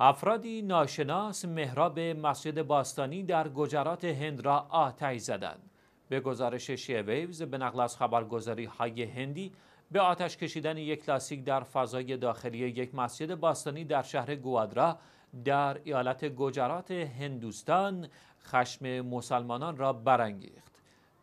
افرادی ناشناس مهراب مسجد باستانی در گجرات هند را آتش زدند. به گزارش ویوز به نقل از خبرگزاری های هندی به آتش کشیدن یک کلاسیک در فضای داخلی یک مسجد باستانی در شهر گوادرا در ایالت گجرات هندوستان خشم مسلمانان را برانگیخت.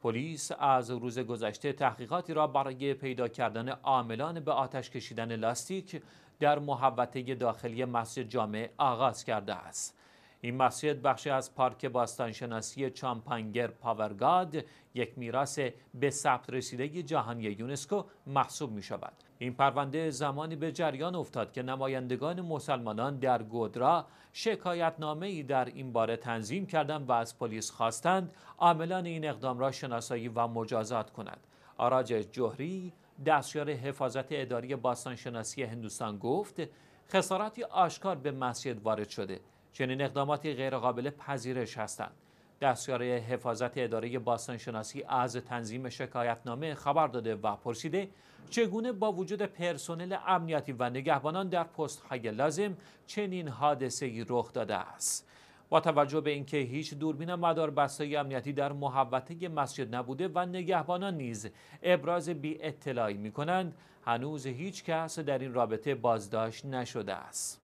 پلیس از روز گذشته تحقیقاتی را برای پیدا کردن عاملان به آتش کشیدن لاستیک در محوطه داخلی مسجد جامع آغاز کرده است. این مسجد بخشی از پارک باستانشناسی چامپنگر پاورگاد یک میراث به ثبت رسیده جهانی یونسکو محسوب می شود. این پرونده زمانی به جریان افتاد که نمایندگان مسلمانان در گودرا شکایتنامه ای در این باره تنظیم کردند و از پلیس خواستند عاملان این اقدام را شناسایی و مجازات کند. آراج جهری دستیار حفاظت اداری باستانشناسی هندوستان گفت خساراتی آشکار به مسجد وارد شده چنین اقداماتی غیرقابل پذیرش هستند دستیار حفاظت اداره باستانشناسی از تنظیم شکایتنامه خبر داده و پرسیده چگونه با وجود پرسنل امنیتی و نگهبانان در پست های لازم چنین حادثه رخ داده است با توجه به اینکه هیچ دوربین مدار بستای امنیتی در محوطه مسجد نبوده و نگهبانان نیز ابراز بی اطلاعی می کنند هنوز هیچ کس در این رابطه بازداشت نشده است